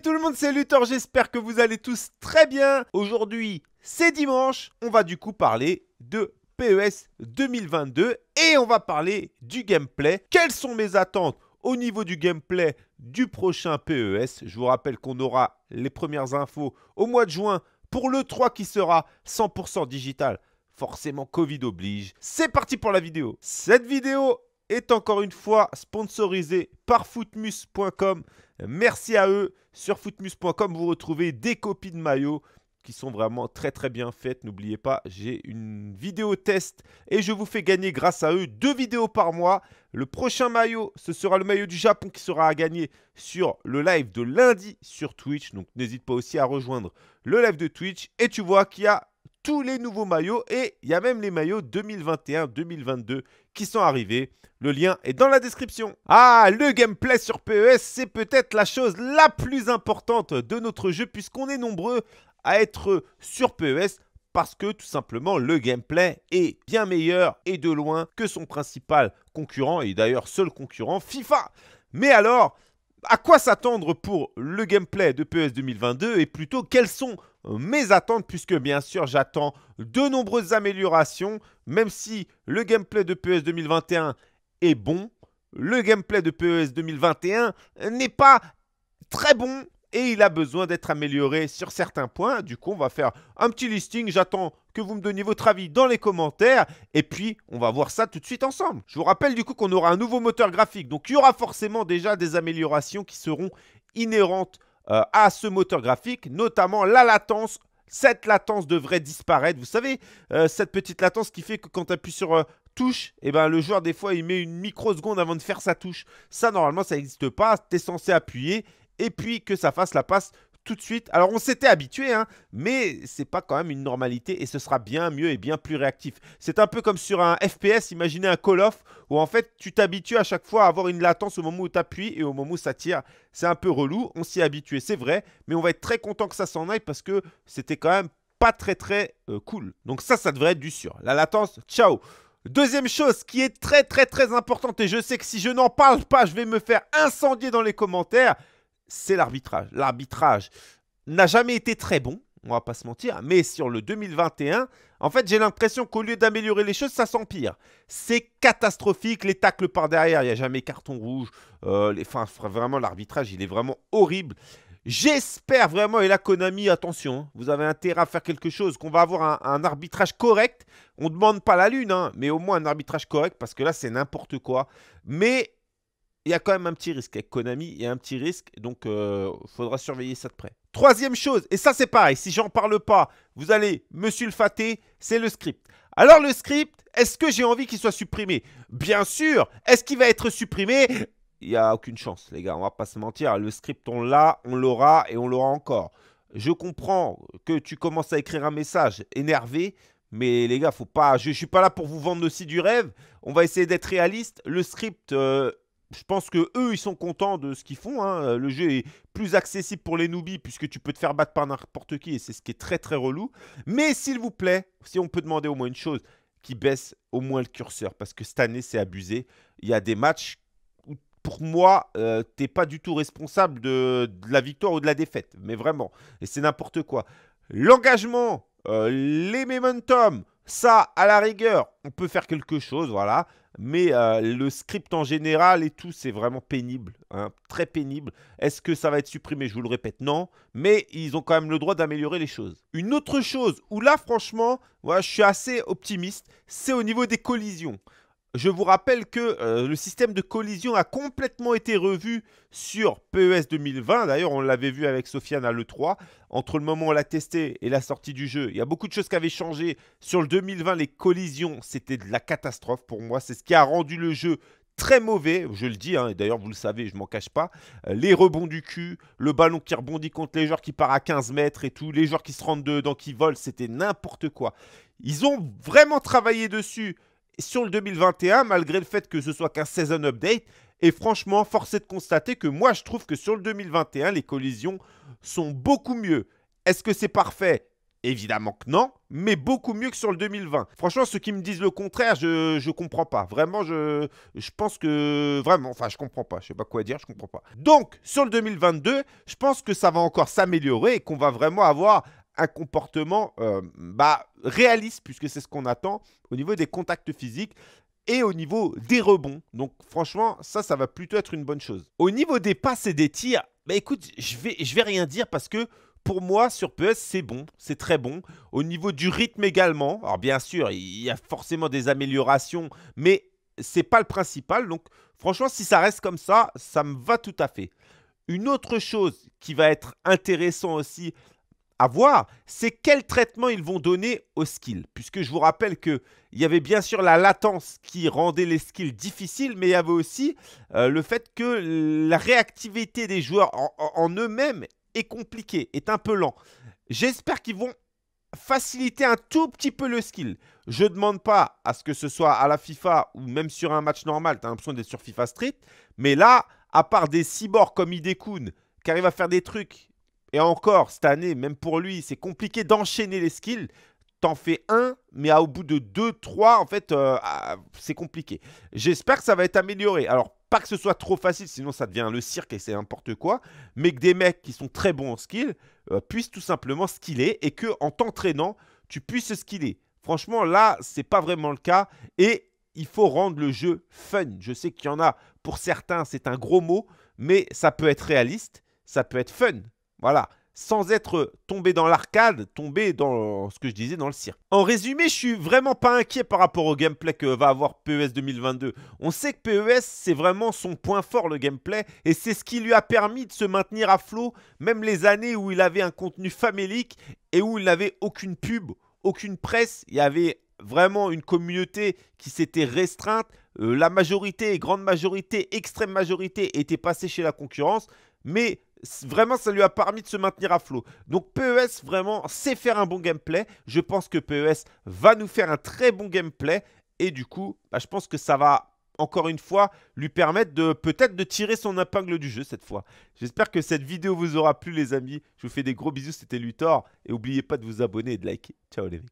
tout le monde, c'est Luthor, j'espère que vous allez tous très bien. Aujourd'hui, c'est dimanche, on va du coup parler de PES 2022 et on va parler du gameplay. Quelles sont mes attentes au niveau du gameplay du prochain PES Je vous rappelle qu'on aura les premières infos au mois de juin pour le 3 qui sera 100% digital. Forcément, Covid oblige. C'est parti pour la vidéo. Cette vidéo, est encore une fois sponsorisé par footmus.com. Merci à eux. Sur footmus.com, vous retrouvez des copies de maillots qui sont vraiment très très bien faites. N'oubliez pas, j'ai une vidéo test et je vous fais gagner grâce à eux deux vidéos par mois. Le prochain maillot, ce sera le maillot du Japon qui sera à gagner sur le live de lundi sur Twitch. Donc n'hésite pas aussi à rejoindre le live de Twitch. Et tu vois qu'il y a tous les nouveaux maillots et il y a même les maillots 2021-2022 qui sont arrivés. Le lien est dans la description. Ah, le gameplay sur PES, c'est peut-être la chose la plus importante de notre jeu puisqu'on est nombreux à être sur PES parce que tout simplement le gameplay est bien meilleur et de loin que son principal concurrent et d'ailleurs seul concurrent FIFA. Mais alors, à quoi s'attendre pour le gameplay de PES 2022 et plutôt quelles sont mes attentes puisque bien sûr j'attends de nombreuses améliorations même si le gameplay de PES 2021 est bon, le gameplay de PES 2021 n'est pas très bon et il a besoin d'être amélioré sur certains points. Du coup, on va faire un petit listing. J'attends que vous me donniez votre avis dans les commentaires et puis on va voir ça tout de suite ensemble. Je vous rappelle du coup qu'on aura un nouveau moteur graphique. Donc il y aura forcément déjà des améliorations qui seront inhérentes euh, à ce moteur graphique, notamment la latence cette latence devrait disparaître. Vous savez, euh, cette petite latence qui fait que quand tu appuies sur euh, touche, eh ben, le joueur, des fois, il met une microseconde avant de faire sa touche. Ça, normalement, ça n'existe pas. Tu es censé appuyer et puis que ça fasse la passe tout de suite. Alors on s'était habitué, hein, mais c'est pas quand même une normalité et ce sera bien mieux et bien plus réactif. C'est un peu comme sur un FPS, imaginez un Call off où en fait tu t'habitues à chaque fois à avoir une latence au moment où tu appuies et au moment où ça tire. C'est un peu relou, on s'y est habitué, c'est vrai, mais on va être très content que ça s'en aille parce que c'était quand même pas très très euh, cool. Donc ça, ça devrait être du sûr. La latence, ciao Deuxième chose qui est très très très importante et je sais que si je n'en parle pas, je vais me faire incendier dans les commentaires, c'est l'arbitrage. L'arbitrage n'a jamais été très bon, on va pas se mentir, mais sur le 2021, en fait, j'ai l'impression qu'au lieu d'améliorer les choses, ça s'empire. C'est catastrophique, les tacles par derrière, il n'y a jamais carton rouge. Euh, enfin, vraiment, l'arbitrage, il est vraiment horrible. J'espère vraiment, et la Konami, attention, hein, vous avez intérêt à faire quelque chose, qu'on va avoir un, arbitrage correct. On ne demande pas la lune, hein, mais au moins un arbitrage correct, parce que là, c'est n'importe quoi. Mais il y a quand même un petit risque. Avec Konami, il y a un petit risque, donc il euh, faudra surveiller ça de près. Troisième chose, et ça c'est pareil, si j'en parle pas, vous allez, me sulfater. c'est le script. Alors le script, est-ce que j'ai envie qu'il soit supprimé Bien sûr Est-ce qu'il va être supprimé Il n'y a aucune chance, les gars, on va pas se mentir. Le script, on l'a, on l'aura et on l'aura encore. Je comprends que tu commences à écrire un message énervé, mais les gars, faut pas. Je, ne suis pas là pour vous vendre aussi du rêve. On va essayer d'être réaliste. Le script, euh, je pense que eux, ils sont contents de ce qu'ils font. Hein. Euh, le jeu est plus accessible pour les noobies puisque tu peux te faire battre par n'importe qui et c'est ce qui est très très relou. Mais s'il vous plaît, si on peut demander au moins une chose, qui baisse au moins le curseur parce que cette année, c'est abusé. Il y a des matchs où, pour moi, tu euh, t'es pas du tout responsable de, la victoire ou de la défaite. Mais vraiment, et c'est n'importe quoi. L'engagement, euh, les momentum, ça, à la rigueur, on peut faire quelque chose, voilà mais euh, le script en général et tout, c'est vraiment pénible, hein, très pénible. Est-ce que ça va être supprimé Je vous le répète, non. Mais ils ont quand même le droit d'améliorer les choses. Une autre chose où là, franchement, voilà, je suis assez optimiste, c'est au niveau des collisions. Je vous rappelle que euh, le système de collision a complètement été revu sur PES 2020. D'ailleurs, on l'avait vu avec Sofiane à l'E3. Entre le moment où on l'a testé et la sortie du jeu, il y a beaucoup de choses qui avaient changé. Sur le 2020, les collisions, c'était de la catastrophe pour moi. C'est ce qui a rendu le jeu très mauvais, je le dis, hein, et d'ailleurs vous le savez, je m'en cache pas, euh, les rebonds du cul, le ballon qui rebondit contre les joueurs qui part à 15 mètres et tout, les joueurs qui se rendent dedans, qui volent, c'était n'importe quoi. Ils ont vraiment travaillé dessus sur le 2021, malgré le fait que ce soit qu'un season update, et franchement, force est de constater que moi, je trouve que sur le 2021, les collisions sont beaucoup mieux. Est-ce que c'est parfait Évidemment que non, mais beaucoup mieux que sur le 2020. Franchement, ceux qui me disent le contraire, je ne comprends pas. Vraiment, je, je pense que... Vraiment, enfin, je comprends pas. Je sais pas quoi dire, je comprends pas. Donc, sur le 2022, je pense que ça va encore s'améliorer et qu'on va vraiment avoir un comportement euh, bah, réaliste, puisque c'est ce qu'on attend au niveau des contacts physiques et au niveau des rebonds. Donc franchement, ça, ça va plutôt être une bonne chose. Au niveau des passes et des tirs, bah écoute, je vais, je vais rien dire parce que pour moi, sur PS, c'est bon, c'est très bon. Au niveau du rythme également, alors bien sûr, il y a forcément des améliorations, mais c'est pas le principal. Donc franchement, si ça reste comme ça, ça me va tout à fait. Une autre chose qui va être intéressant aussi à voir, c'est quel traitement ils vont donner aux skills. Puisque je vous rappelle que il y avait bien sûr la latence qui rendait les skills difficiles, mais il y avait aussi euh, le fait que la réactivité des joueurs en, eux-mêmes est compliquée, est un peu lent. J'espère qu'ils vont faciliter un tout petit peu le skill. Je ne demande pas à ce que ce soit à la FIFA ou même sur un match normal, tu as l'impression d'être sur FIFA Street, mais là, à part des cyborgs comme Hidekun qui arrivent à faire des trucs et encore, cette année, même pour lui, c'est compliqué d'enchaîner les skills. T'en fais un, mais au bout de deux, trois, en fait, euh, ah, c'est compliqué. J'espère que ça va être amélioré. Alors, pas que ce soit trop facile, sinon ça devient le cirque et c'est n'importe quoi, mais que des mecs qui sont très bons en skill euh, puissent tout simplement skiller et que en t'entraînant, tu puisses skiller. Franchement, là, c'est pas vraiment le cas et il faut rendre le jeu fun. Je sais qu'il y en a, pour certains, c'est un gros mot, mais ça peut être réaliste, ça peut être fun. Voilà. Sans être tombé dans l'arcade, tombé dans ce que je disais dans le cirque. En résumé, je suis vraiment pas inquiet par rapport au gameplay que va avoir PES 2022. On sait que PES, c'est vraiment son point fort, le gameplay, et c'est ce qui lui a permis de se maintenir à flot, même les années où il avait un contenu famélique et où il n'avait aucune pub, aucune presse. Il y avait vraiment une communauté qui s'était restreinte. Euh, la majorité, grande majorité, extrême majorité était passée chez la concurrence. Mais vraiment, ça lui a permis de se maintenir à flot. Donc PES, vraiment, sait faire un bon gameplay. Je pense que PES va nous faire un très bon gameplay. Et du coup, bah, je pense que ça va, encore une fois, lui permettre de peut-être de tirer son épingle du jeu cette fois. J'espère que cette vidéo vous aura plu, les amis. Je vous fais des gros bisous, c'était Luthor. Et n'oubliez pas de vous abonner et de liker. Ciao les amis.